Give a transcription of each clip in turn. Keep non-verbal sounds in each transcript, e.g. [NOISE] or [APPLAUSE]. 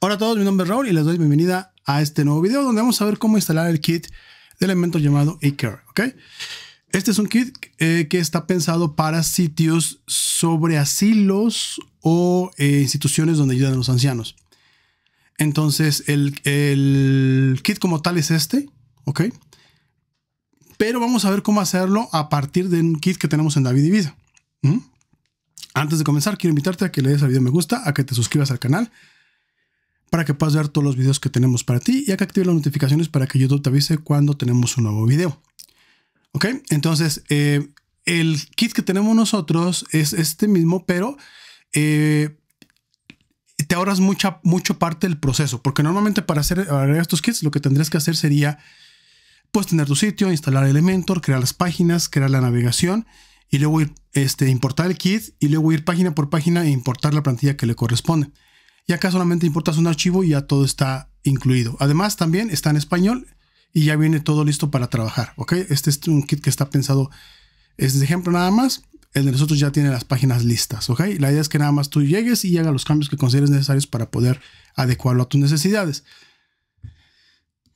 Hola a todos, mi nombre es Raúl y les doy bienvenida a este nuevo video donde vamos a ver cómo instalar el kit de elementos llamado iCare, ¿ok? Este es un kit eh, que está pensado para sitios sobre asilos o eh, instituciones donde ayudan a los ancianos. Entonces, el, kit como tal es este, ¿ok? Pero vamos a ver cómo hacerlo a partir de un kit que tenemos en David y Antes de comenzar, quiero invitarte a que le des al video me gusta, a que te suscribas al canal, para que puedas ver todos los videos que tenemos para ti y acá las notificaciones para que YouTube te avise cuando tenemos un nuevo video. Ok, entonces eh, el kit que tenemos nosotros es este mismo, pero eh, te ahorras mucha, mucho parte del proceso, porque normalmente para hacer agregar estos kits lo que tendrías que hacer sería pues tener tu sitio, instalar Elementor, crear las páginas, crear la navegación y luego ir, este, importar el kit y luego ir página por página e importar la plantilla que le corresponde. Y acá solamente importas un archivo y ya todo está incluido. Además, también está en español y ya viene todo listo para trabajar. ¿ok? Este es un kit que está pensado, es de ejemplo nada más. El de nosotros ya tiene las páginas listas. ¿ok? La idea es que nada más tú llegues y hagas los cambios que consideres necesarios para poder adecuarlo a tus necesidades.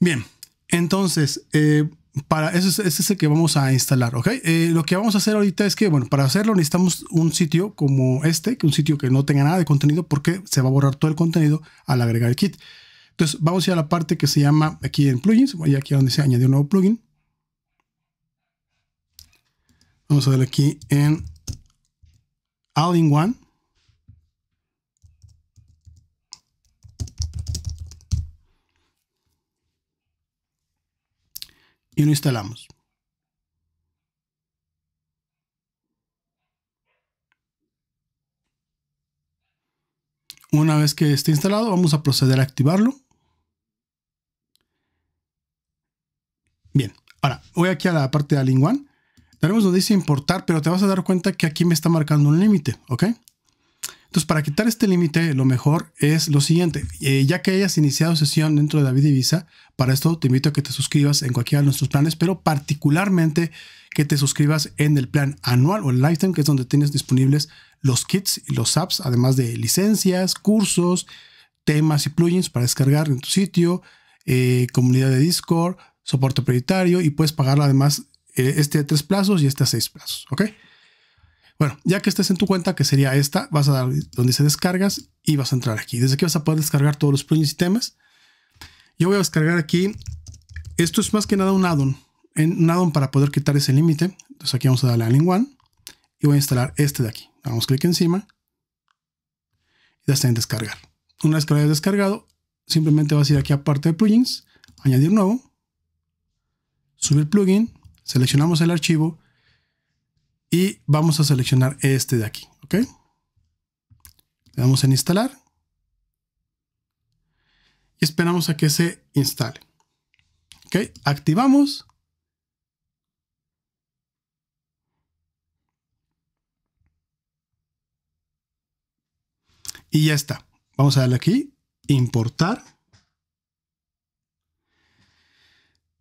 Bien, entonces, eh, para ese, es el que vamos a instalar, ¿ok? Eh, lo que vamos a hacer ahorita es que, bueno, para hacerlo necesitamos un sitio como este, que un sitio que no tenga nada de contenido porque se va a borrar todo el contenido al agregar el kit. Entonces vamos a ir a la parte que se llama aquí en plugins, voy aquí a donde se añade un nuevo plugin. Vamos a darle aquí en All in One. y lo instalamos. Una vez que esté instalado, vamos a proceder a activarlo. Bien, ahora voy aquí a la parte de Alingwan. tenemos donde dice importar, pero te vas a dar cuenta que aquí me está marcando un límite, ¿ok? Entonces, para quitar este límite, lo mejor es lo siguiente. Eh, ya que hayas iniciado sesión dentro de David Divisa, para esto te invito a que te suscribas en cualquiera de nuestros planes, pero particularmente que te suscribas en el plan anual o el lifetime, que es donde tienes disponibles los kits y los apps, además de licencias, cursos, temas y plugins para descargar en tu sitio, eh, comunidad de Discord, soporte prioritario y puedes pagar además eh, este a tres plazos y este a seis plazos. ¿Ok? Bueno, ya que estés en tu cuenta, que sería esta, vas a dar donde dice descargas y vas a entrar aquí. Desde aquí vas a poder descargar todos los plugins y temas. Yo voy a descargar aquí. Esto es más que nada un addon. Un addon para poder quitar ese límite. Entonces aquí vamos a darle a Link One. Y voy a instalar este de aquí. Damos clic encima. Y está en descargar. Una vez que lo hayas descargado, simplemente vas a ir aquí a parte de plugins. Añadir nuevo. Subir plugin. Seleccionamos el archivo y vamos a seleccionar este de aquí, ¿ok? Le damos en instalar y esperamos a que se instale. ¿Ok? Activamos. Y ya está. Vamos a darle aquí, importar.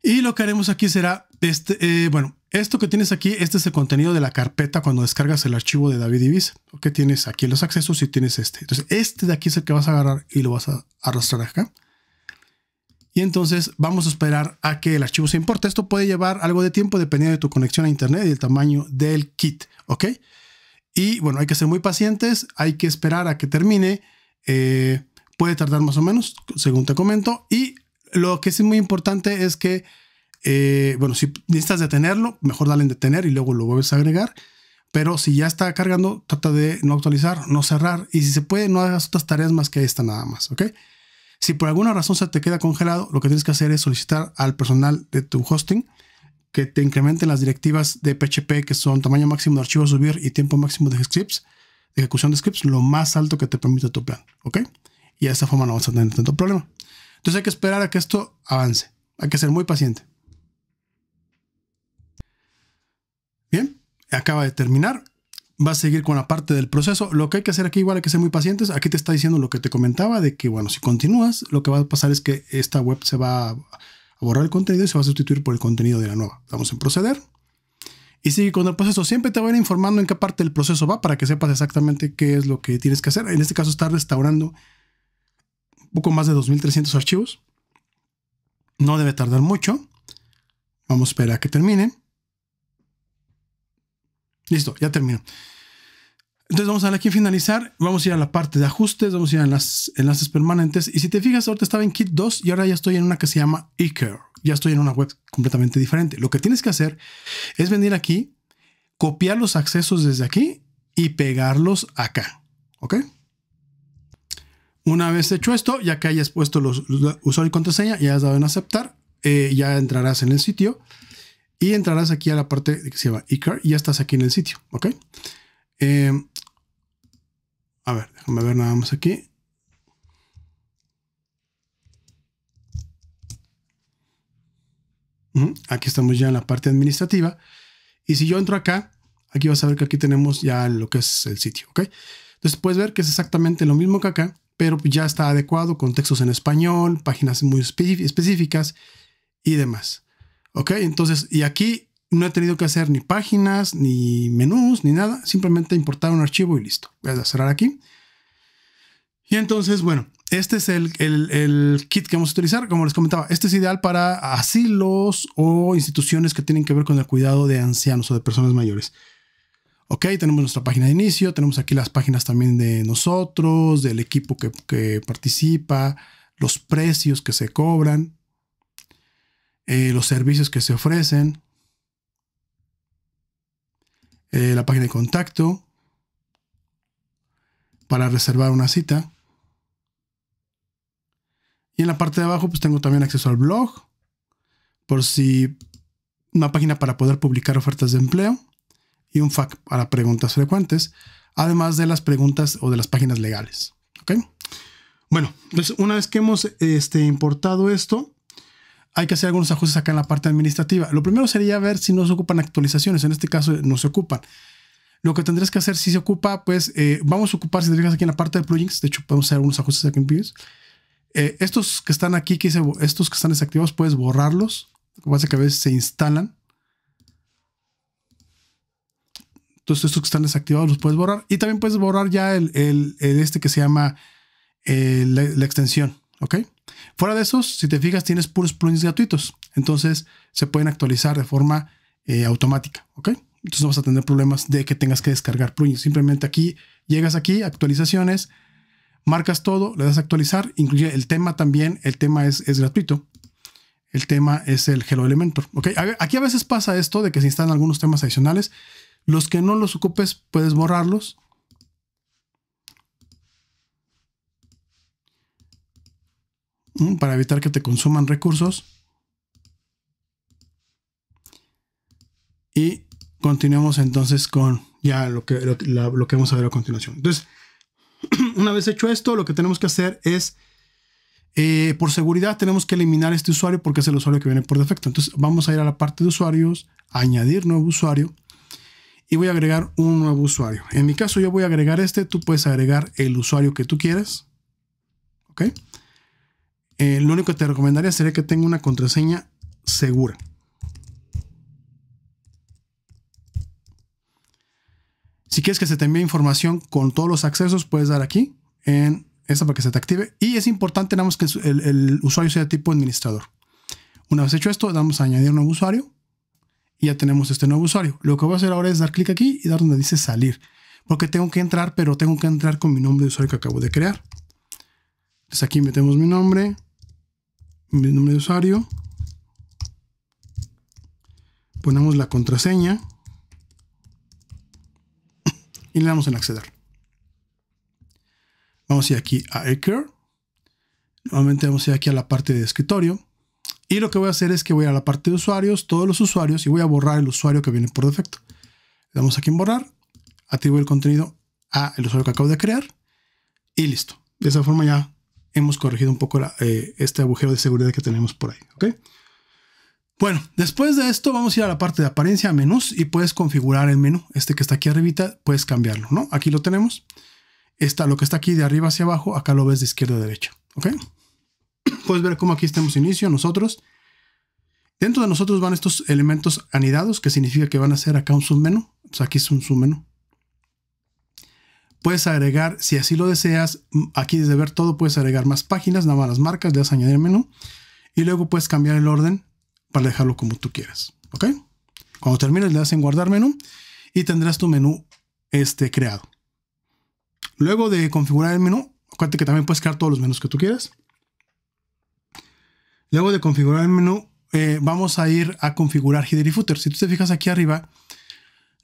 Y lo que haremos aquí será este, eh, bueno, esto que tienes aquí, este es el contenido de la carpeta cuando descargas el archivo de David Ibiza. Que tienes aquí los accesos y tienes este. Entonces, este de aquí es el que vas a agarrar y lo vas a arrastrar acá. Y entonces vamos a esperar a que el archivo se importe. Esto puede llevar algo de tiempo dependiendo de tu conexión a internet y el tamaño del kit, ¿ok? Y bueno, hay que ser muy pacientes, hay que esperar a que termine. Eh, puede tardar más o menos, según te comento. Y lo que es muy importante es que eh, bueno, si necesitas detenerlo, mejor dale en detener y luego lo vuelves a agregar. Pero si ya está cargando, trata de no actualizar, no cerrar. Y si se puede, no hagas otras tareas más que esta nada más, ¿ok? Si por alguna razón se te queda congelado, lo que tienes que hacer es solicitar al personal de tu hosting que te incrementen las directivas de PHP, que son tamaño máximo de archivos subir y tiempo máximo de scripts, de ejecución de scripts, lo más alto que te permite tu plan, ¿ok? Y de esta forma no vas a tener tanto problema. Entonces hay que esperar a que esto avance. Hay que ser muy paciente. acaba de terminar. Va a seguir con la parte del proceso. Lo que hay que hacer aquí igual hay que ser muy pacientes. Aquí te está diciendo lo que te comentaba de que, bueno, si continúas, lo que va a pasar es que esta web se va a borrar el contenido y se va a sustituir por el contenido de la nueva. Vamos en proceder. Y sigue con el proceso. Siempre te a ir informando en qué parte del proceso va para que sepas exactamente qué es lo que tienes que hacer. En este caso está restaurando un poco más de 2.300 archivos. No debe tardar mucho. Vamos a esperar a que termine. Listo, ya termino. Entonces vamos a darle aquí finalizar, vamos a ir a la parte de ajustes, vamos a ir a las enlaces permanentes y si te fijas ahorita estaba en Kit 2 y ahora ya estoy en una que se llama eCare, ya estoy en una web completamente diferente. Lo que tienes que hacer es venir aquí, copiar los accesos desde aquí y pegarlos acá, ¿ok? Una vez hecho esto, ya que hayas puesto los, usuarios usuario y contraseña, ya has dado en aceptar, eh, ya entrarás en el sitio. Y entrarás aquí a la parte que se llama iCar y ya estás aquí en el sitio, ¿ok? Em, a ver, déjame ver nada más aquí. Aquí estamos ya en la parte administrativa. Y si yo entro acá, aquí vas a ver que aquí tenemos ya lo que es el sitio, ¿ok? Entonces puedes ver que es exactamente lo mismo que acá, pero ya está adecuado con textos en español, páginas muy específicas y demás. Ok, entonces, y aquí no he tenido que hacer ni páginas, ni menús, ni nada. Simplemente importar un archivo y listo. Voy a cerrar aquí. Y entonces, bueno, este es el, kit que vamos a utilizar. Como les comentaba, este es ideal para asilos o instituciones que tienen que ver con el cuidado de ancianos o de personas mayores. Ok, tenemos nuestra página de inicio, tenemos aquí las páginas también de nosotros, del equipo que participa, los precios que se cobran, eh, los servicios que se ofrecen, eh, la página de contacto para reservar una cita. Y en la parte de abajo pues tengo también acceso al blog, por si una página para poder publicar ofertas de empleo y un FAQ para preguntas frecuentes, además de las preguntas o de las páginas legales. Bueno, pues una vez que hemos este, importado esto, hay que hacer algunos ajustes acá en la parte administrativa. Lo primero sería ver si no se ocupan actualizaciones. En este caso no se ocupan. Lo que tendrías que hacer si se ocupa, pues eh, vamos a ocupar, si te fijas aquí en la parte de plugins, de hecho podemos hacer algunos ajustes aquí en plugins. Eh, estos que están aquí, que estos que están desactivados, puedes borrarlos. Lo que pasa que a veces se instalan. Entonces estos que están desactivados los puedes borrar. Y también puedes borrar ya el, este que se llama eh, la, la extensión. ¿Ok? Fuera de esos, si te fijas, tienes puros plugins gratuitos. Entonces se pueden actualizar de forma eh, automática. ¿Ok? Entonces no vas a tener problemas de que tengas que descargar plugins. Simplemente aquí llegas aquí, actualizaciones, marcas todo, le das a actualizar, incluye el tema también. El tema es, es gratuito. El tema es el Hello Elementor. ¿Ok? Aquí a veces pasa esto de que se instalan algunos temas adicionales. Los que no los ocupes, puedes borrarlos para evitar que te consuman recursos. Y continuamos entonces con ya lo que, lo, que vamos a ver a continuación. Entonces, [CLEARS THROAT] una vez hecho esto, lo que tenemos que hacer es, eh, por seguridad, tenemos que eliminar este usuario porque es el usuario que viene por defecto. Entonces, vamos a ir a la parte de usuarios, añadir nuevo usuario y voy a agregar un nuevo usuario. En mi caso, yo voy a agregar este. Tú puedes agregar el usuario que tú quieres. Eh, lo único que te recomendaría sería que tenga una contraseña segura. Si quieres que se te envíe información con todos los accesos, puedes dar aquí en esta para que se te active. Y es importante nada que el, usuario sea tipo administrador. Una vez hecho esto, damos a añadir un nuevo usuario y ya tenemos este nuevo usuario. Lo que voy a hacer ahora es dar clic aquí y dar donde dice salir. Porque tengo que entrar, pero tengo que entrar con mi nombre de usuario que acabo de crear. Entonces aquí metemos mi nombre, mi nombre de usuario, ponemos la contraseña y le damos en acceder. Vamos a ir aquí a Acre. Nuevamente vamos a ir aquí a la parte de escritorio. Y lo que voy a hacer es que voy a la parte de usuarios, todos los usuarios, y voy a borrar el usuario que viene por defecto. Le damos aquí en borrar, activo el contenido el usuario que acabo de crear y listo. De esa forma ya hemos corregido un poco eh, este agujero de seguridad que tenemos por ahí. ¿ok? Bueno, después de esto vamos a ir a la parte de apariencia menús y puedes configurar el menú. Este que está aquí arribita, puedes cambiarlo, ¿no? Aquí lo tenemos. Está lo que está aquí de arriba hacia abajo, acá lo ves de izquierda a derecha, ¿ok? [CLEARS THROAT] Puedes ver cómo aquí estamos inicio, nosotros. Dentro de nosotros van estos elementos anidados, que significa que van a ser acá un submenú. O sea, aquí es un submenú. Puedes agregar, si así lo deseas, aquí desde ver todo puedes agregar más páginas, nada más las marcas, le das a añadir menú y luego puedes cambiar el orden para dejarlo como tú quieras. ¿Ok? Cuando termines le das en guardar menú y tendrás tu menú este, creado. Luego de configurar el menú, acuérdate que también puedes crear todos los menús que tú quieras. Luego de configurar el menú, eh, vamos a ir a configurar header y footer. Si tú te fijas aquí arriba,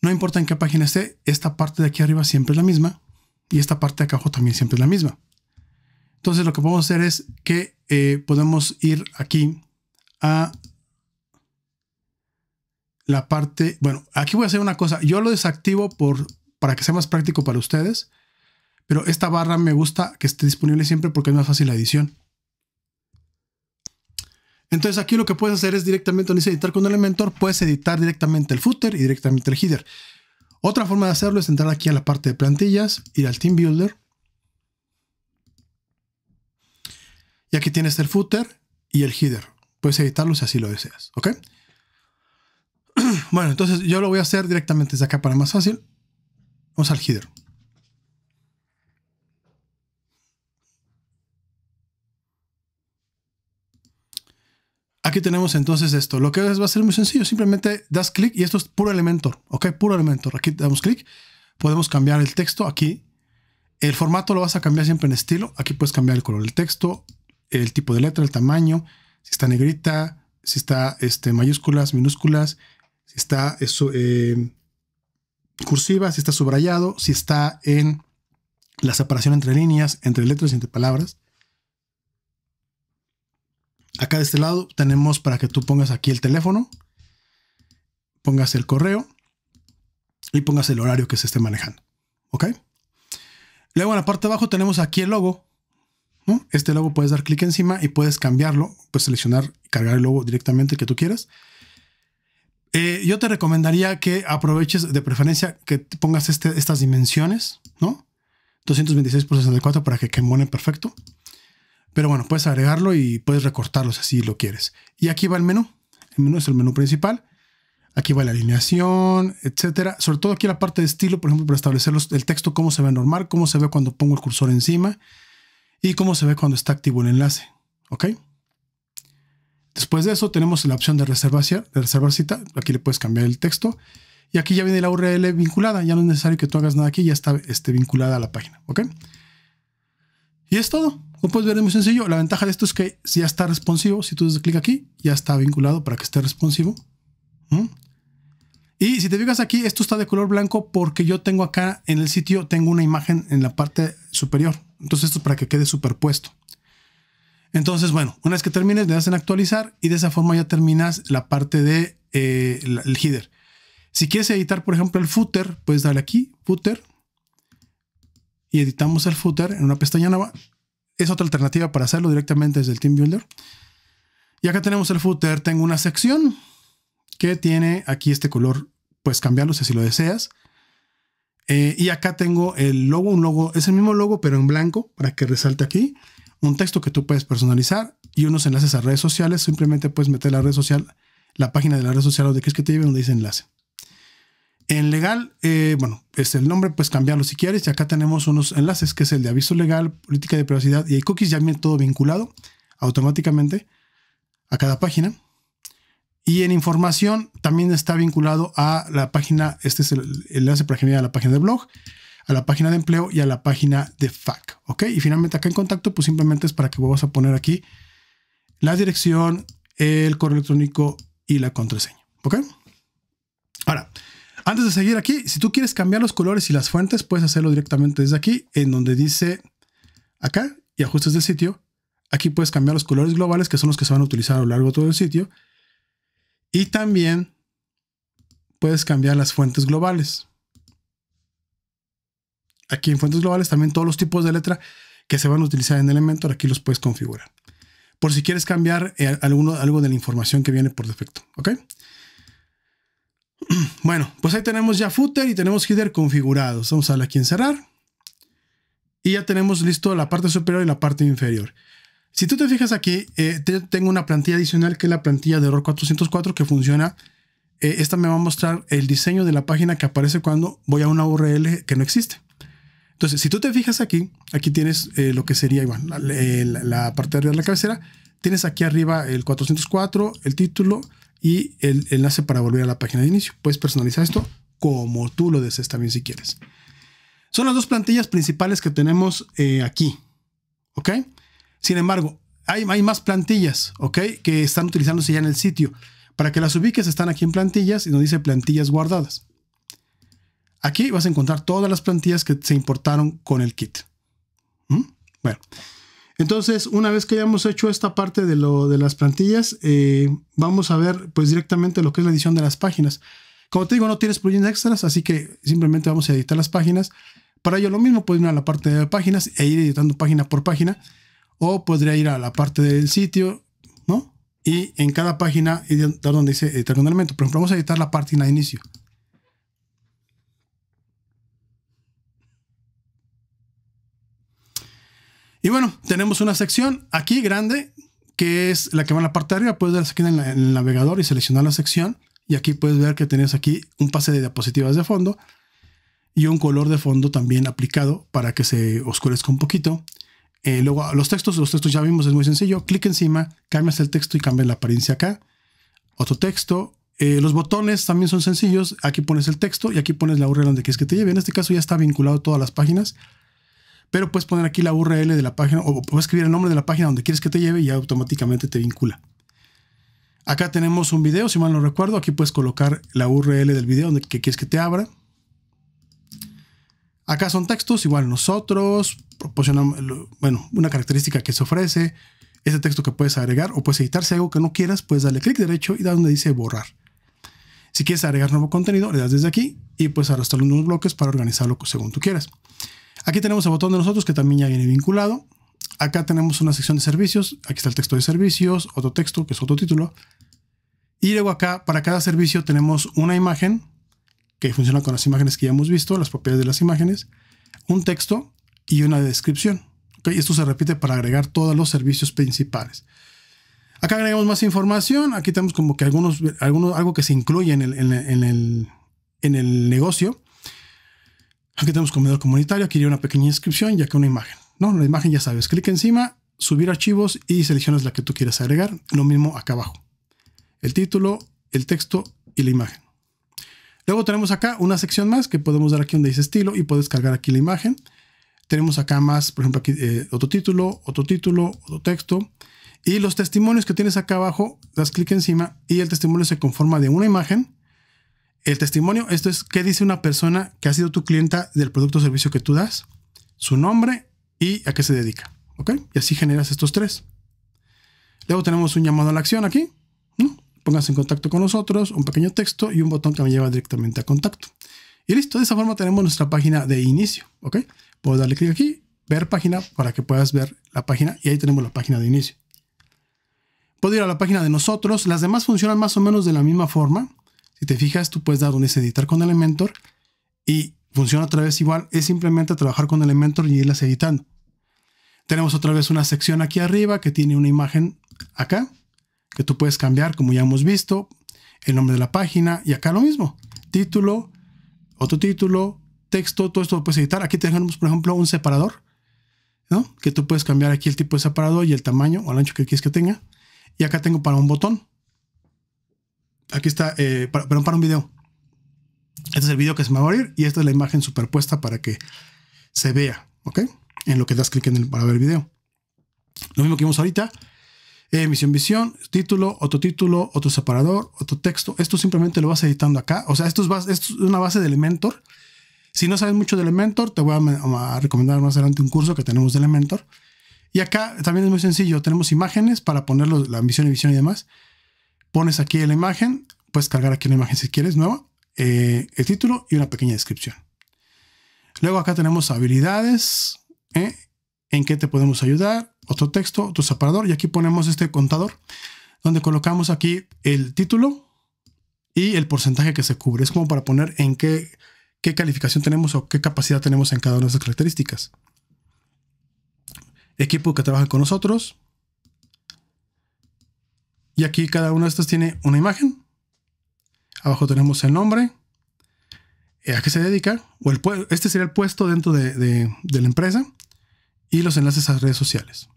no importa en qué página esté, esta parte de aquí arriba siempre es la misma y esta parte de acá abajo también siempre es la misma. Entonces lo que podemos hacer es que eh, podemos ir aquí a la parte, bueno, aquí voy a hacer una cosa, yo lo desactivo por, para que sea más práctico para ustedes, pero esta barra me gusta que esté disponible siempre porque es más fácil la edición. Entonces aquí lo que puedes hacer es directamente, donde dice editar con Elementor, puedes editar directamente el footer y directamente el header. Otra forma de hacerlo es entrar aquí a la parte de plantillas, ir al Team Builder. Y aquí tienes el footer y el header. Puedes editarlo si así lo deseas, ¿ok? [CLEARS THROAT] Bueno, entonces yo lo voy a hacer directamente desde acá para más fácil. Vamos al header. Aquí tenemos entonces esto. Lo que va a ser muy sencillo. Simplemente das clic y esto es puro Elementor. Ok, puro Elementor. Aquí damos clic. Podemos cambiar el texto aquí. El formato lo vas a cambiar siempre en estilo. Aquí puedes cambiar el color del texto, el tipo de letra, el tamaño, si está negrita, si está este, mayúsculas, minúsculas, si está eso, eh, cursiva, si está subrayado, si está en la separación entre líneas, entre letras y entre palabras. Acá de este lado tenemos para que tú pongas aquí el teléfono, pongas el correo y pongas el horario que se esté manejando. ¿Ok? Luego en la parte de abajo tenemos aquí el logo. Este logo puedes dar clic encima y puedes cambiarlo, puedes seleccionar y cargar el logo directamente el que tú quieras. Eh, yo te recomendaría que aproveches de preferencia que pongas este, estas dimensiones, ¿no? 226 por 64 para que quemone perfecto. Pero bueno, puedes agregarlo y puedes recortarlo si así lo quieres. Y aquí va el menú. El menú es el menú principal. Aquí va la alineación, etcétera. Sobre todo aquí la parte de estilo, por ejemplo, para establecer el texto, cómo se ve normal, cómo se ve cuando pongo el cursor encima y cómo se ve cuando está activo el enlace. ¿Ok? Después de eso tenemos la opción de reservar, cita. Aquí le puedes cambiar el texto. Y aquí ya viene la URL vinculada. Ya no es necesario que tú hagas nada aquí. Ya está este, vinculada a la página. ¿Ok? Y es todo. Como puedes ver, es muy sencillo. La ventaja de esto es que si ya está responsivo, si tú das clic aquí, ya está vinculado para que esté responsivo. Y si te fijas aquí, esto está de color blanco porque yo tengo acá en el sitio, tengo una imagen en la parte superior. Entonces esto es para que quede superpuesto. Entonces, bueno, una vez que termines, le das en actualizar y de esa forma ya terminas la parte de eh, header. Si quieres editar, por ejemplo, el footer, puedes darle aquí, footer, y editamos el footer en una pestaña nueva es otra alternativa para hacerlo directamente desde el Team Builder. Y acá tenemos el footer. Tengo una sección que tiene aquí este color. Puedes cambiarlo si lo deseas. Eh, y acá tengo el logo, un logo, es el mismo logo pero en blanco para que resalte aquí. Un texto que tú puedes personalizar y unos enlaces a redes sociales. Simplemente puedes meter la red social, la página de la red social o de que es que te lleve donde dice enlace. En legal, eh, bueno, es pues el nombre, pues cambiarlo si quieres. Y acá tenemos unos enlaces, que es el de aviso legal, política de privacidad y cookies, ya viene todo vinculado automáticamente a cada página. Y en información también está vinculado a la página, este es el enlace para generar la página de blog, a la página de empleo y a la página de FAC. ¿Ok? Y finalmente acá en contacto, pues simplemente es para que vamos a poner aquí la dirección, el correo electrónico y la contraseña. ¿Ok? Ahora, antes de seguir aquí, si tú quieres cambiar los colores y las fuentes, puedes hacerlo directamente desde aquí, en donde dice acá y ajustes de sitio. Aquí puedes cambiar los colores globales, que son los que se van a utilizar a lo largo de todo el sitio. Y también puedes cambiar las fuentes globales. Aquí en fuentes globales también todos los tipos de letra que se van a utilizar en Elementor, aquí los puedes configurar. Por si quieres cambiar eh, alguno, algo de la información que viene por defecto. ¿Ok? [CLEARS THROAT] Bueno, pues ahí tenemos ya footer y tenemos header configurados. Vamos a darle aquí en cerrar. Y ya tenemos listo la parte superior y la parte inferior. Si tú te fijas aquí, eh, tengo una plantilla adicional que es la plantilla de error 404 que funciona. Eh, esta me va a mostrar el diseño de la página que aparece cuando voy a una URL que no existe. Entonces, si tú te fijas aquí, aquí tienes eh, lo que sería igual, la, la, parte de arriba de la cabecera. Tienes aquí arriba el 404, el título, y el enlace para volver a la página de inicio. Puedes personalizar esto como tú lo desees también si quieres. Son las dos plantillas principales que tenemos eh, aquí. ¿Ok? Sin embargo, hay, hay, más plantillas, ¿ok? Que están utilizándose ya en el sitio. Para que las ubiques, están aquí en plantillas y nos dice plantillas guardadas. Aquí vas a encontrar todas las plantillas que se importaron con el kit. ¿Mm? Bueno. Entonces, una vez que hayamos hecho esta parte de, lo, de las plantillas, eh, vamos a ver pues directamente lo que es la edición de las páginas. Como te digo, no tienes plugins extras, así que simplemente vamos a editar las páginas. Para ello lo mismo, puedes ir a la parte de páginas e ir editando página por página. O podría ir a la parte del sitio, ¿no? Y en cada página dar donde dice editar eh, un elemento. Por ejemplo, vamos a editar la página de inicio. Y bueno, tenemos una sección aquí grande, que es la que va en la parte de arriba. Puedes dar aquí en, el navegador y seleccionar la sección. Y aquí puedes ver que tenés aquí un pase de diapositivas de fondo y un color de fondo también aplicado para que se oscurezca un poquito. Eh, luego, los textos, los textos ya vimos, es muy sencillo. Clic encima, cambias el texto y cambias la apariencia acá. Otro texto. Eh, los botones también son sencillos. Aquí pones el texto y aquí pones la URL donde quieres que te lleve. En este caso ya está vinculado a todas las páginas pero puedes poner aquí la URL de la página o puedes escribir el nombre de la página donde quieres que te lleve y ya automáticamente te vincula. Acá tenemos un video, si mal no recuerdo. Aquí puedes colocar la URL del video donde que quieres que te abra. Acá son textos, igual nosotros, proporcionamos, bueno, una característica que se ofrece, ese texto que puedes agregar o puedes editar. Si algo que no quieras, puedes darle clic derecho y da donde dice borrar. Si quieres agregar nuevo contenido, le das desde aquí y puedes arrastrarlo en unos bloques para organizarlo según tú quieras. Aquí tenemos el botón de nosotros que también ya viene vinculado. Acá tenemos una sección de servicios. Aquí está el texto de servicios, otro texto que es otro título. Y luego acá, para cada servicio tenemos una imagen que funciona con las imágenes que ya hemos visto, las propiedades de las imágenes, un texto y una descripción. Esto se repite para agregar todos los servicios principales. Acá agregamos más información. Aquí tenemos como que algunos, algunos algo que se incluye en el negocio. Aquí tenemos comedor comunitario, aquí hay una pequeña inscripción y que una imagen. No, la imagen ya sabes, clic encima, subir archivos y seleccionas la que tú quieras agregar. Lo mismo acá abajo. El título, el texto y la imagen. Luego tenemos acá una sección más que podemos dar aquí donde dice estilo y puedes cargar aquí la imagen. Tenemos acá más, por ejemplo, aquí eh, otro título, otro título, otro texto. Y los testimonios que tienes acá abajo, das clic encima y el testimonio se conforma de una imagen, el testimonio, esto es qué dice una persona que ha sido tu clienta del producto o servicio que tú das, su nombre y a qué se dedica. ¿Ok? Y así generas estos tres. Luego tenemos un llamado a la acción aquí. pongas en contacto con nosotros, un pequeño texto y un botón que me lleva directamente a contacto. Y listo, de esa forma tenemos nuestra página de inicio. ¿Ok? Puedo darle clic aquí, ver página para que puedas ver la página y ahí tenemos la página de inicio. Puedo ir a la página de nosotros. Las demás funcionan más o menos de la misma forma. Si te fijas, tú puedes dar donde editar con Elementor y funciona otra vez igual. Es simplemente trabajar con Elementor y irlas editando. Tenemos otra vez una sección aquí arriba que tiene una imagen acá que tú puedes cambiar, como ya hemos visto, el nombre de la página y acá lo mismo. Título, otro título, texto, todo esto lo puedes editar. Aquí tenemos, por ejemplo, un separador, ¿no? Que tú puedes cambiar aquí el tipo de separador y el tamaño o el ancho que quieres que tenga. Y acá tengo para un botón aquí está, eh, para, perdón, para un video. Este es el video que se me va a abrir y esta es la imagen superpuesta para que se vea, ¿ok? En lo que das clic en el, para ver el video. Lo mismo que vimos ahorita. Eh, misión, visión, título, otro título, otro separador, otro texto. Esto simplemente lo vas editando acá. O sea, esto es, esto es una base de Elementor. Si no sabes mucho de Elementor, te voy a, recomendar más adelante un curso que tenemos de Elementor. Y acá también es muy sencillo. Tenemos imágenes para poner la misión y visión y demás. Pones aquí la imagen, puedes cargar aquí la imagen si quieres, nueva, eh, el título y una pequeña descripción. Luego acá tenemos habilidades, eh, en qué te podemos ayudar, otro texto, tu separador y aquí ponemos este contador donde colocamos aquí el título y el porcentaje que se cubre. Es como para poner en qué, qué calificación tenemos o qué capacidad tenemos en cada una de esas características. Equipo que trabaja con nosotros, y aquí cada uno de estos tiene una imagen. Abajo tenemos el nombre, eh, a qué se dedica, o el, este sería el puesto dentro de, la empresa, y los enlaces a redes sociales.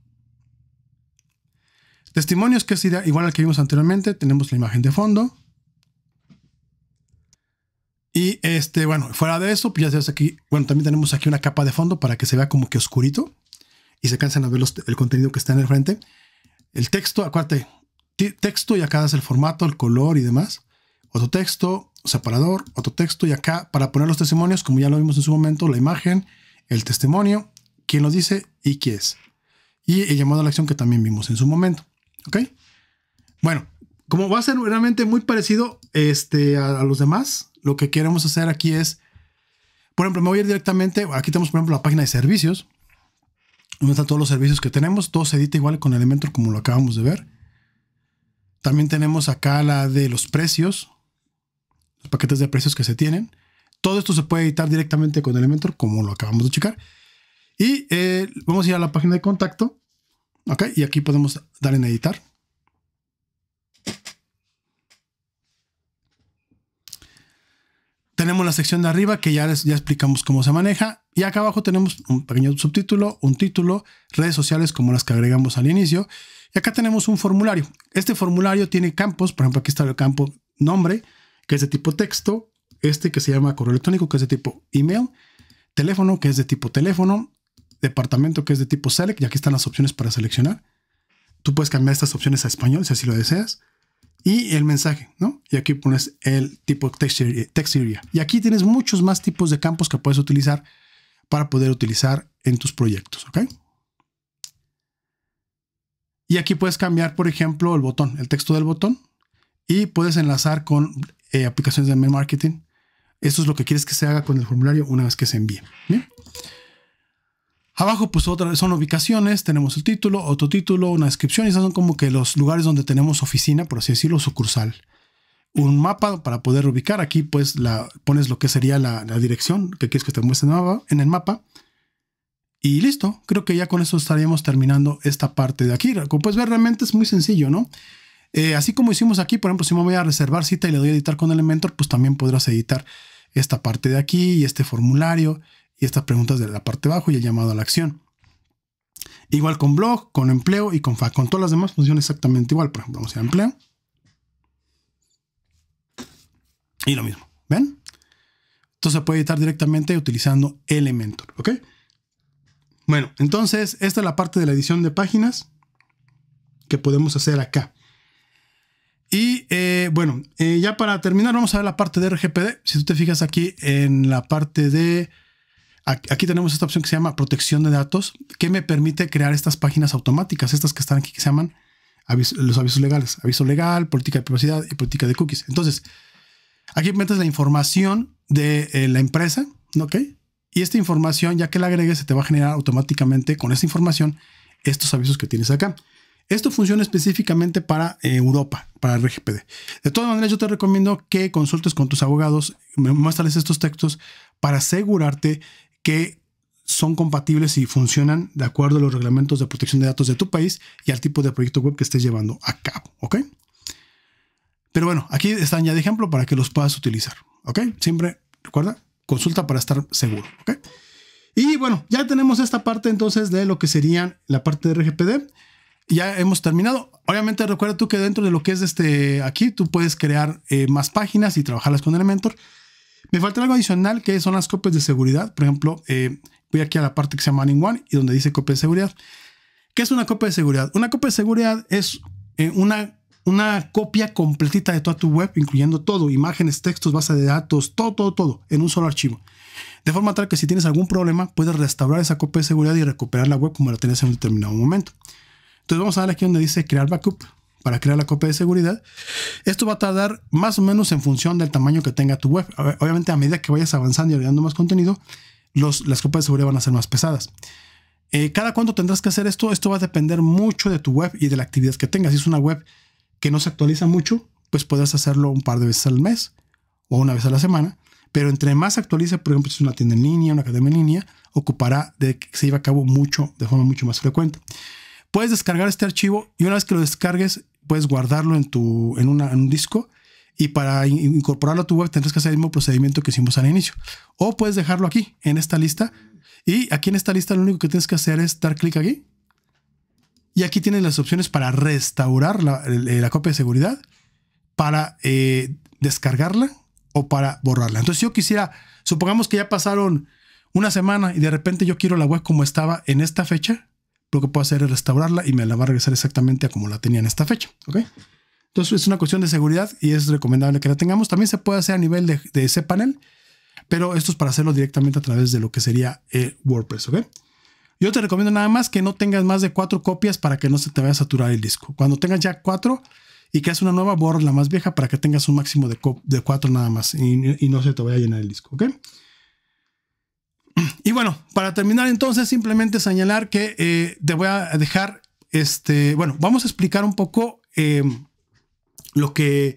Testimonios, que es igual al que vimos anteriormente, tenemos la imagen de fondo. Y este, bueno, fuera de eso, pues ya sabes aquí, bueno, también tenemos aquí una capa de fondo para que se vea como que oscurito y se cansan a ver el contenido que está en el frente. El texto, acuérdate, texto y acá es el formato, el color y demás. Otro texto, separador, otro texto y acá para poner los testimonios, como ya lo vimos en su momento, la imagen, el testimonio, quién lo dice y qué es. Y el llamado a la acción que también vimos en su momento. ¿Ok? Bueno, como va a ser realmente muy parecido este, a, los demás, lo que queremos hacer aquí es, por ejemplo, me voy a ir directamente, aquí tenemos por ejemplo la página de servicios, donde están todos los servicios que tenemos, todo se edita igual con Elementor como lo acabamos de ver. También tenemos acá la de los precios, los paquetes de precios que se tienen. Todo esto se puede editar directamente con Elementor, como lo acabamos de checar. Y eh, vamos a ir a la página de contacto. y aquí podemos dar en editar. Tenemos la sección de arriba que ya, les, ya explicamos cómo se maneja. Y acá abajo tenemos un pequeño subtítulo, un título, redes sociales como las que agregamos al inicio. Y acá tenemos un formulario. Este formulario tiene campos, por ejemplo, aquí está el campo nombre, que es de tipo texto, este que se llama correo electrónico, que es de tipo email, teléfono, que es de tipo teléfono, departamento, que es de tipo select, y aquí están las opciones para seleccionar. Tú puedes cambiar estas opciones a español si así lo deseas. Y el mensaje, ¿no? Y aquí pones el tipo text Y aquí tienes muchos más tipos de campos que puedes utilizar para poder utilizar en tus proyectos, ¿ok? Y aquí puedes cambiar, por ejemplo, el botón, el texto del botón. Y puedes enlazar con eh, aplicaciones de mail marketing. Eso es lo que quieres que se haga con el formulario una vez que se envíe. Abajo, pues otra son ubicaciones, tenemos el título, otro título, una descripción, y son como que los lugares donde tenemos oficina, por así decirlo, sucursal. Un mapa para poder ubicar. Aquí, pues, pones lo que sería la, dirección que quieres que te muestre En el mapa y listo, creo que ya con eso estaríamos terminando esta parte de aquí. Como puedes ver, realmente es muy sencillo, ¿no? Eh, así como hicimos aquí, por ejemplo, si me voy a reservar cita y le doy a editar con Elementor, pues también podrás editar esta parte de aquí y este formulario y estas preguntas de la parte de abajo y el llamado a la acción. Igual con blog, con empleo y con Con todas las demás funciona exactamente igual. Por ejemplo, vamos a empleo. Y lo mismo. ¿Ven? Entonces se puede editar directamente utilizando Elementor. ¿Ok? Bueno, entonces esta es la parte de la edición de páginas que podemos hacer acá. Y eh, bueno, eh, ya para terminar vamos a ver la parte de RGPD. Si tú te fijas aquí en la parte de... Aquí tenemos esta opción que se llama protección de datos, que me permite crear estas páginas automáticas, estas que están aquí que se llaman los avisos legales, aviso legal, política de privacidad y política de cookies. Entonces, aquí metes la información de eh, la empresa, ¿ok? Y esta información, ya que la agregues, se te va a generar automáticamente con esta información estos avisos que tienes acá. Esto funciona específicamente para eh, Europa, para el RGPD. De todas maneras, yo te recomiendo que consultes con tus abogados, muéstrales estos textos para asegurarte que son compatibles y funcionan de acuerdo a los reglamentos de protección de datos de tu país y al tipo de proyecto web que estés llevando a cabo, ¿ok? Pero bueno, aquí están ya de ejemplo para que los puedas utilizar, ¿ok? Siempre, recuerda, Consulta para estar seguro. Y bueno, ya tenemos esta parte entonces de lo que serían la parte de RGPD. Ya hemos terminado. Obviamente recuerda tú que dentro de lo que es este aquí, tú puedes crear eh, más páginas y trabajarlas con Elementor. Me falta algo adicional que son las copias de seguridad. Por ejemplo, eh, voy aquí a la parte que se llama Ning One y donde dice copia de seguridad. ¿Qué es una copia de seguridad? Una copia de seguridad es eh, una una copia completita de toda tu web, incluyendo todo, imágenes, textos, base de datos, todo, todo, todo, en un solo archivo. De forma tal que si tienes algún problema, puedes restaurar esa copia de seguridad y recuperar la web como la tenías en un determinado momento. Entonces vamos a darle aquí donde dice crear backup para crear la copia de seguridad. Esto va a tardar más o menos en función del tamaño que tenga tu web. Obviamente a medida que vayas avanzando y agregando más contenido, las copias de seguridad van a ser más pesadas. Eh, ¿Cada cuánto tendrás que hacer esto? Esto va a depender mucho de tu web y de la actividad que tengas. Si es una web que no se actualiza mucho, pues puedes hacerlo un par de veces al mes o una vez a la semana. Pero entre más se actualiza, por ejemplo, si es una tienda en línea, una academia en línea, ocupará de que se lleve a cabo mucho, de forma mucho más frecuente. Puedes descargar este archivo y una vez que lo descargues, puedes guardarlo en, tu, en, en un disco y para incorporarlo a tu web tendrás que hacer el mismo procedimiento que hicimos al inicio. O puedes dejarlo aquí, en esta lista. Y aquí en esta lista lo único que tienes que hacer es dar clic aquí y aquí tienen las opciones para restaurar la, eh, copia de seguridad, para eh, descargarla o para borrarla. Entonces, yo quisiera, supongamos que ya pasaron una semana y de repente yo quiero la web como estaba en esta fecha, lo que puedo hacer es restaurarla y me la va a regresar exactamente a como la tenía en esta fecha. Entonces, es una cuestión de seguridad y es recomendable que la tengamos. También se puede hacer a nivel de, ese panel pero esto es para hacerlo directamente a través de lo que sería eh, WordPress. Yo te recomiendo nada más que no tengas más de cuatro copias para que no se te vaya a saturar el disco. Cuando tengas ya cuatro y que hagas una nueva, borra la más vieja para que tengas un máximo de, cuatro nada más y, no se te vaya a llenar el disco, Y bueno, para terminar entonces, simplemente señalar que eh, te voy a dejar, este, bueno, vamos a explicar un poco eh, lo que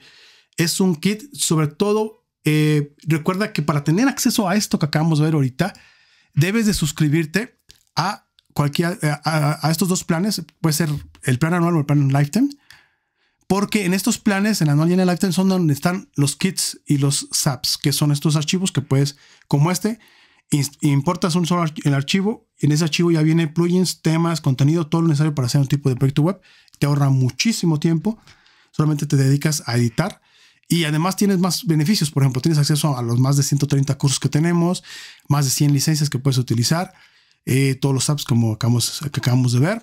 es un kit, sobre todo eh, recuerda que para tener acceso a esto que acabamos de ver ahorita, debes de suscribirte eh, a, a, estos dos planes, puede ser el plan anual o el plan lifetime, porque en estos planes, en anual y en el lifetime, son donde están los kits y los SAPs, que son estos archivos que puedes, como este, importas un solo el archivo, en ese archivo ya viene plugins, temas, contenido, todo lo necesario para hacer un tipo de proyecto web, te ahorra muchísimo tiempo, solamente te dedicas a editar y además tienes más beneficios, por ejemplo, tienes acceso a los más de 130 cursos que tenemos, más de 100 licencias que puedes utilizar, eh, todos los apps como acabamos, acabamos de ver,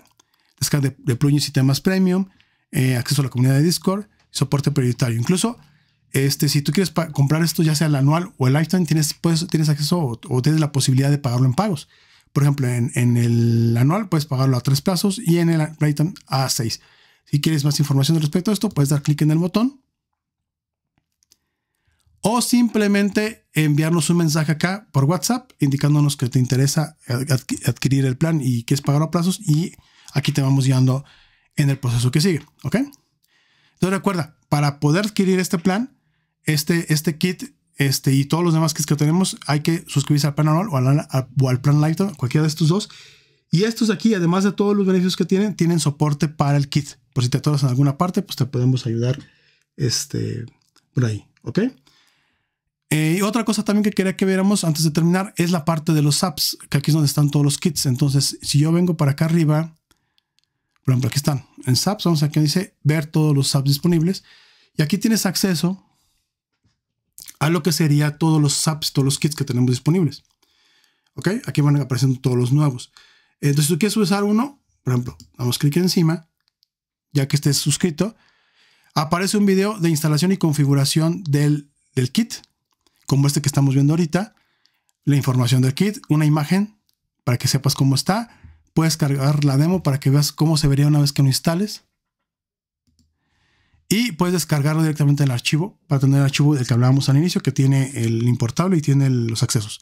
descarga de, plugins y temas premium, eh, acceso a la comunidad de Discord, soporte prioritario. Incluso, este, si tú quieres comprar esto, ya sea el anual o el lifetime, tienes, puedes, tienes acceso o, tienes la posibilidad de pagarlo en pagos. Por ejemplo, en, el anual puedes pagarlo a tres plazos y en el lifetime a seis. Si quieres más información respecto a esto, puedes dar clic en el botón o simplemente enviarnos un mensaje acá por WhatsApp indicándonos que te interesa adquirir el plan y que es pagar a plazos y aquí te vamos guiando en el proceso que sigue, ¿ok? Entonces recuerda, para poder adquirir este plan, este, este kit este, y todos los demás kits que tenemos, hay que suscribirse al plan anual o al, al plan Light, cualquiera de estos dos. Y estos aquí, además de todos los beneficios que tienen, tienen soporte para el kit. Por si te atoras en alguna parte, pues te podemos ayudar este, por ahí, ¿ok? Eh, otra cosa también que quería que viéramos antes de terminar es la parte de los apps, que aquí es donde están todos los kits. Entonces, si yo vengo para acá arriba, por ejemplo, aquí están en apps, vamos aquí dice ver todos los apps disponibles. Y aquí tienes acceso a lo que sería todos los apps, todos los kits que tenemos disponibles. ¿Ok? Aquí van apareciendo todos los nuevos. Entonces, si tú quieres usar uno, por ejemplo, damos clic encima, ya que estés suscrito, aparece un video de instalación y configuración del, del kit como este que estamos viendo ahorita, la información del kit, una imagen para que sepas cómo está. Puedes cargar la demo para que veas cómo se vería una vez que lo instales. Y puedes descargarlo directamente el archivo para tener el archivo del que hablábamos al inicio, que tiene el importable y tiene los accesos.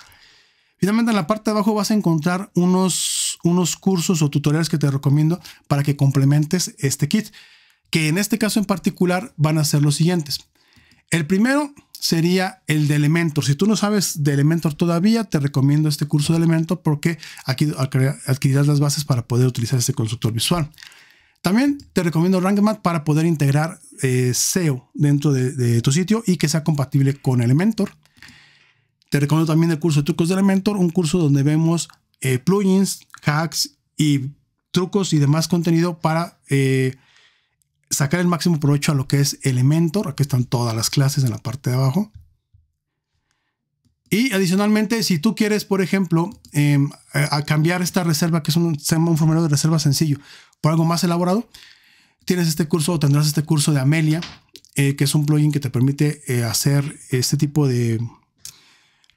Finalmente, en la parte de abajo vas a encontrar unos, unos cursos o tutoriales que te recomiendo para que complementes este kit, que en este caso en particular van a ser los siguientes. El primero sería el de Elementor. Si tú no sabes de Elementor todavía, te recomiendo este curso de Elementor porque aquí adquirirás las bases para poder utilizar este constructor visual. También te recomiendo RankMath para poder integrar eh, SEO dentro de, tu sitio y que sea compatible con Elementor. Te recomiendo también el curso de trucos de Elementor, un curso donde vemos eh, plugins, hacks y trucos y demás contenido para eh, sacar el máximo provecho a lo que es Elementor. Aquí están todas las clases en la parte de abajo. Y adicionalmente, si tú quieres, por ejemplo, em, a cambiar esta reserva, que es un, un formulario de reserva sencillo, por algo más elaborado, tienes este curso o tendrás este curso de Amelia, eh, que es un plugin que te permite eh, hacer este tipo de,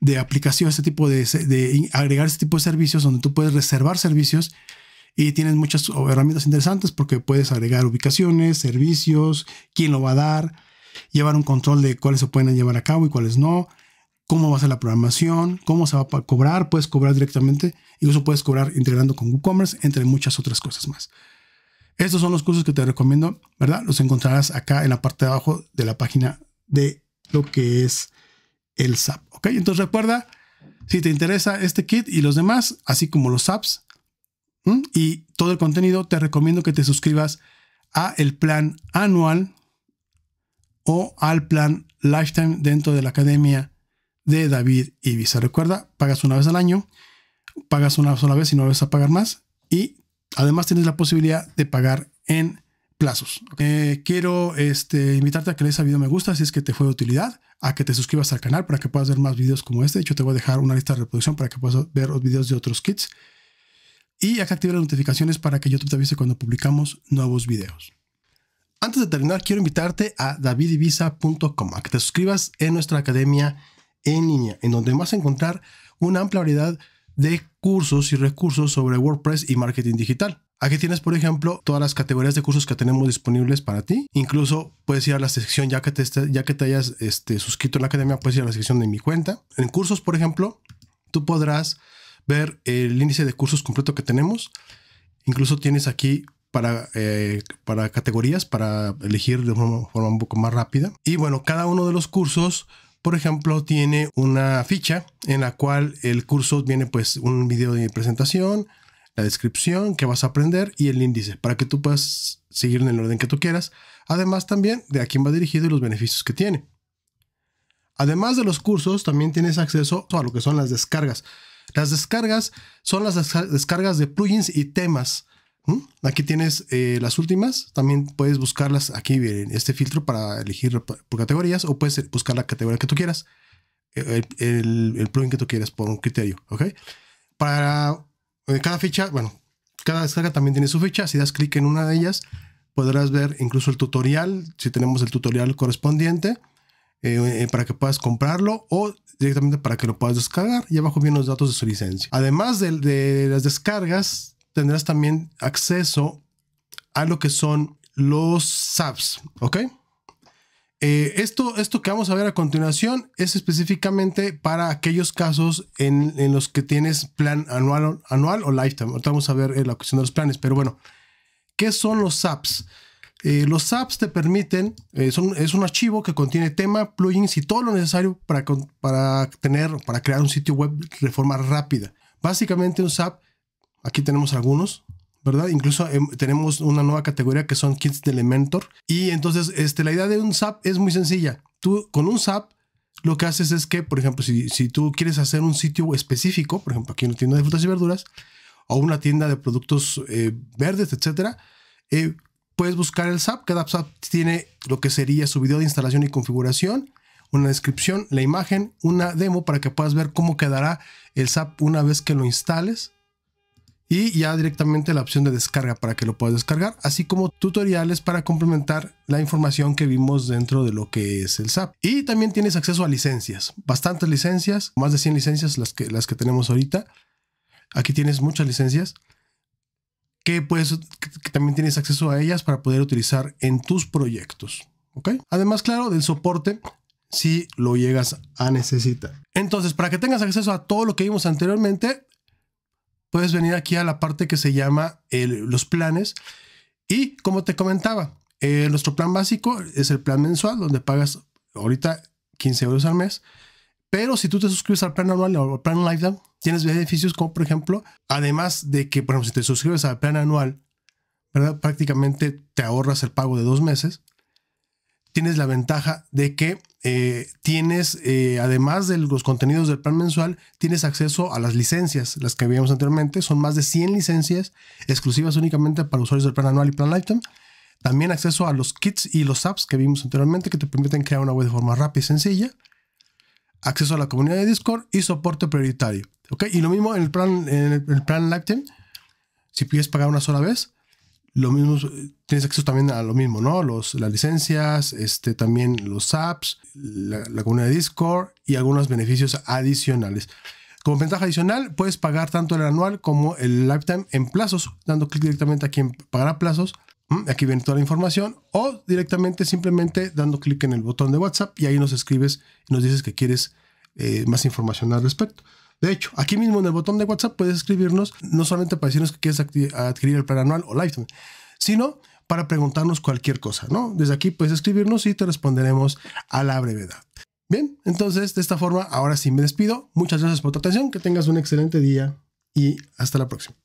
de aplicación, este tipo de, de, agregar este tipo de servicios donde tú puedes reservar servicios y tienes muchas herramientas interesantes porque puedes agregar ubicaciones, servicios, quién lo va a dar, llevar un control de cuáles se pueden llevar a cabo y cuáles no, cómo va a ser la programación, cómo se va a cobrar, puedes cobrar directamente, incluso puedes cobrar integrando con WooCommerce, entre muchas otras cosas más. Estos son los cursos que te recomiendo, ¿verdad? Los encontrarás acá en la parte de abajo de la página de lo que es el SAP, ¿ok? Entonces recuerda, si te interesa este kit y los demás, así como los SAPs, ¿Mm? Y todo el contenido te recomiendo que te suscribas a el plan anual o al plan lifetime dentro de la academia de David Ibiza. Recuerda, pagas una vez al año, pagas una sola vez y no vas a pagar más. Y además tienes la posibilidad de pagar en plazos. Eh, quiero este, invitarte a que le des a video me gusta si es que te fue de utilidad, a que te suscribas al canal para que puedas ver más videos como este. De hecho, te voy a dejar una lista de reproducción para que puedas ver los videos de otros kits y activa las notificaciones para que YouTube te avise cuando publicamos nuevos videos. Antes de terminar, quiero invitarte a davidivisa.com, a que te suscribas en nuestra academia en línea, en donde vas a encontrar una amplia variedad de cursos y recursos sobre WordPress y marketing digital. Aquí tienes, por ejemplo, todas las categorías de cursos que tenemos disponibles para ti. Incluso puedes ir a la sección, ya que te, ya que te hayas este, suscrito en la academia, puedes ir a la sección de mi cuenta. En cursos, por ejemplo, tú podrás ver el índice de cursos completo que tenemos. Incluso tienes aquí eh, para, categorías, para elegir de una forma un poco más rápida. Y bueno, cada uno de los cursos, por ejemplo, tiene una ficha en la cual el curso viene pues un video de presentación, la descripción que vas a aprender y el índice para que tú puedas seguir en el orden que tú quieras. Además también de a quién va dirigido y los beneficios que tiene. Además de los cursos, también tienes acceso a lo que son las descargas. Las descargas son las descargas de plugins y temas. Aquí tienes eh, las últimas. También puedes buscarlas aquí en este filtro para elegir por categorías o puedes buscar la categoría que tú quieras. El, plugin que tú quieras por un criterio. ¿Ok? Para eh, cada ficha, bueno, cada descarga también tiene su fecha. Si das clic en una de ellas, podrás ver incluso el tutorial, si tenemos el tutorial correspondiente. Eh, para que puedas comprarlo o directamente para que lo puedas descargar y abajo vienen los datos de su licencia. Además de, las descargas, tendrás también acceso a lo que son los SAPs, ¿ok? Eh, esto, esto que vamos a ver a continuación es específicamente para aquellos casos en, los que tienes plan anual, anual o lifetime. Ahorita vamos a ver eh, la cuestión de los planes, pero bueno, ¿qué son los SAPs? Eh, los apps te permiten, eh, es un archivo que contiene tema, plugins y todo lo necesario para, para, tener, para crear un sitio web de forma rápida. Básicamente un SAP, aquí tenemos algunos, ¿verdad? Incluso em, tenemos una nueva categoría que son kits de Elementor. Y entonces este, la idea de un SAP es muy sencilla. Tú con un SAP lo que haces es que, por ejemplo, si, si tú quieres hacer un sitio específico, por ejemplo, aquí una tienda de frutas y verduras, o una tienda de productos eh, verdes, etcétera, Puedes buscar el SAP. Cada SAP tiene lo que sería su video de instalación y configuración, una descripción, la imagen, una demo para que puedas ver cómo quedará el SAP una vez que lo instales. Y ya directamente la opción de descarga para que lo puedas descargar, así como tutoriales para complementar la información que vimos dentro de lo que es el SAP. Y también tienes acceso a licencias, bastantes licencias, más de 100 licencias las que, las que tenemos ahorita. Aquí tienes muchas licencias pues, que, también tienes acceso a ellas para poder utilizar en tus proyectos. Además, claro, del soporte si lo llegas a necesitar. Entonces, para que tengas acceso a todo lo que vimos anteriormente, puedes venir aquí a la parte que se llama los planes. Y como te comentaba, eh, nuestro plan básico es el plan mensual, donde pagas ahorita 15 euros al mes. Pero si tú te suscribes al plan anual o al plan lifetime, tienes beneficios como, por ejemplo, además de que, por ejemplo, si te suscribes al plan anual, prácticamente te ahorras el pago de dos meses. Tienes la ventaja de que eh, tienes, eh, además de los contenidos del plan mensual, tienes acceso a las licencias, las que vimos anteriormente. Son más de 100 licencias exclusivas únicamente para usuarios del plan anual y plan lifetime. También acceso a los kits y los apps que vimos anteriormente que te permiten crear una web de forma rápida y sencilla acceso a la comunidad de Discord y soporte prioritario. ¿Ok? Y lo mismo en el plan, en el, plan Lifetime, si puedes pagar una sola vez, lo mismo, eh, tienes acceso también a lo mismo, ¿no? Los, las licencias, este, también los apps, la, la, comunidad de Discord y algunos beneficios adicionales. Como ventaja adicional, puedes pagar tanto el anual como el lifetime en plazos, dando clic directamente aquí en pagar plazos Aquí viene toda la información. O directamente, simplemente dando clic en el botón de WhatsApp y ahí nos escribes y nos dices que quieres eh, más información al respecto. De hecho, aquí mismo en el botón de WhatsApp puedes escribirnos, no solamente para decirnos que quieres adquirir el plan anual o lifetime, sino para preguntarnos cualquier cosa, ¿no? Desde aquí puedes escribirnos y te responderemos a la brevedad. Bien, entonces de esta forma, ahora sí me despido. Muchas gracias por tu atención, que tengas un excelente día y hasta la próxima.